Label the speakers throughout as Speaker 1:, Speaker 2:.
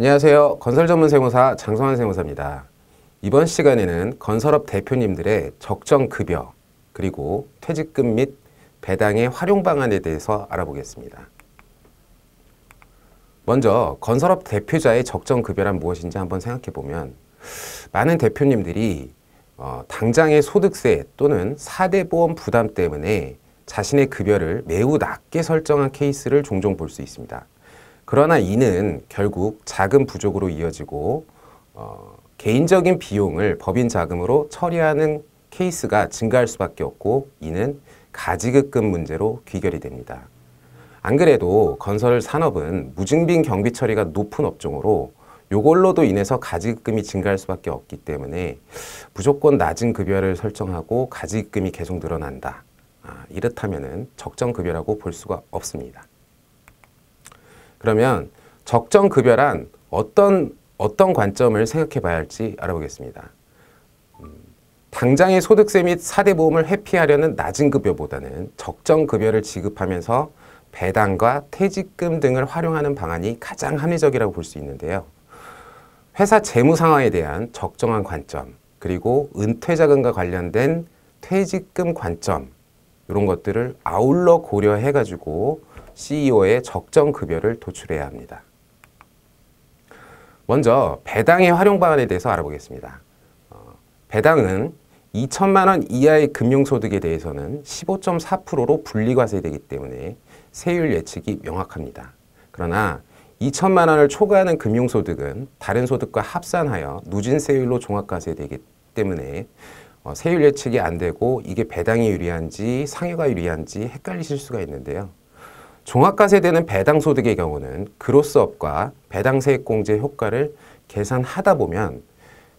Speaker 1: 안녕하세요. 건설 전문 세무사 장성환 세무사입니다. 이번 시간에는 건설업 대표님들의 적정 급여 그리고 퇴직금 및 배당의 활용 방안에 대해서 알아보겠습니다. 먼저 건설업 대표자의 적정 급여란 무엇인지 한번 생각해 보면 많은 대표님들이 어, 당장의 소득세 또는 4대 보험 부담 때문에 자신의 급여를 매우 낮게 설정한 케이스를 종종 볼 수 있습니다. 그러나 이는 결국 자금 부족으로 이어지고 어, 개인적인 비용을 법인 자금으로 처리하는 케이스가 증가할 수밖에 없고 이는 가지급금 문제로 귀결이 됩니다. 안 그래도 건설 산업은 무증빙 경비 처리가 높은 업종으로 요걸로도 인해서 가지급금이 증가할 수밖에 없기 때문에 무조건 낮은 급여를 설정하고 가지급금이 계속 늘어난다. 아, 이렇다면 적정 급여라고 볼 수가 없습니다. 그러면 적정 급여란 어떤 어떤 관점을 생각해 봐야 할지 알아보겠습니다. 음, 당장의 소득세 및 사대 보험을 회피하려는 낮은 급여보다는 적정 급여를 지급하면서 배당과 퇴직금 등을 활용하는 방안이 가장 합리적이라고 볼 수 있는데요. 회사 재무 상황에 대한 적정한 관점, 그리고 은퇴자금과 관련된 퇴직금 관점 이런 것들을 아울러 고려해가지고 CEO의 적정 급여를 도출해야 합니다. 먼저 배당의 활용 방안에 대해서 알아보겠습니다. 어, 배당은 2천만 원 이하의 금융소득에 대해서는 15.4%로 분리과세되기 때문에 세율 예측이 명확합니다. 그러나 2천만 원을 초과하는 금융소득은 다른 소득과 합산하여 누진세율로 종합과세되기 때문에 어, 세율 예측이 안 되고 이게 배당이 유리한지 상여가 유리한지 헷갈리실 수가 있는데요. 종합과세되는 배당소득의 경우는 그로스업과 배당세액공제 효과를 계산하다 보면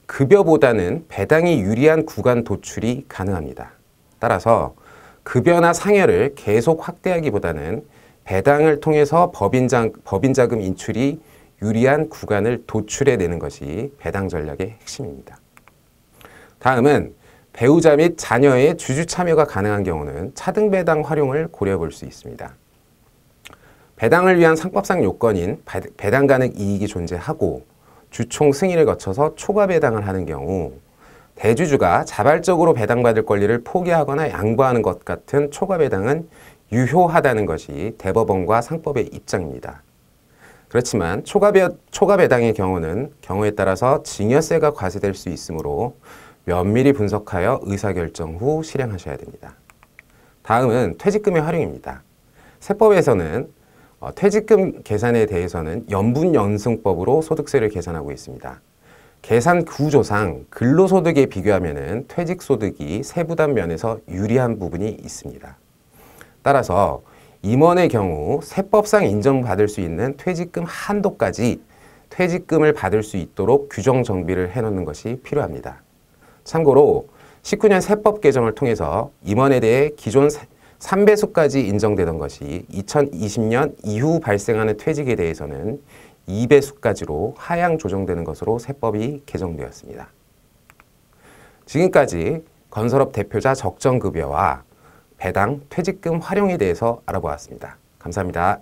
Speaker 1: 급여보다는 배당이 유리한 구간 도출이 가능합니다. 따라서 급여나 상여를 계속 확대하기보다는 배당을 통해서 법인자, 법인자금 인출이 유리한 구간을 도출해내는 것이 배당 전략의 핵심입니다. 다음은 배우자 및 자녀의 주주 참여가 가능한 경우는 차등 배당 활용을 고려해 볼 수 있습니다. 배당을 위한 상법상 요건인 배당 가능 이익이 존재하고 주총 승인을 거쳐서 초과 배당을 하는 경우 대주주가 자발적으로 배당받을 권리를 포기하거나 양보하는 것 같은 초과 배당은 유효하다는 것이 대법원과 상법의 입장입니다. 그렇지만 초과, 배, 초과 배당의 경우는 경우에 따라서 증여세가 과세될 수 있으므로 면밀히 분석하여 의사결정 후 실행하셔야 됩니다. 다음은 퇴직금의 활용입니다. 세법에서는 어, 퇴직금 계산에 대해서는 연분연승법으로 소득세를 계산하고 있습니다. 계산 구조상 근로소득에 비교하면 퇴직소득이 세부담 면에서 유리한 부분이 있습니다. 따라서 임원의 경우 세법상 인정받을 수 있는 퇴직금 한도까지 퇴직금을 받을 수 있도록 규정 정비를 해놓는 것이 필요합니다. 참고로 19년 세법 개정을 통해서 임원에 대해 기존 3배수까지 인정되던 것이 2020년 이후 발생하는 퇴직에 대해서는 2배수까지로 하향 조정되는 것으로 세법이 개정되었습니다. 지금까지 건설업 대표자 적정급여와 배당 퇴직금 활용에 대해서 알아보았습니다. 감사합니다.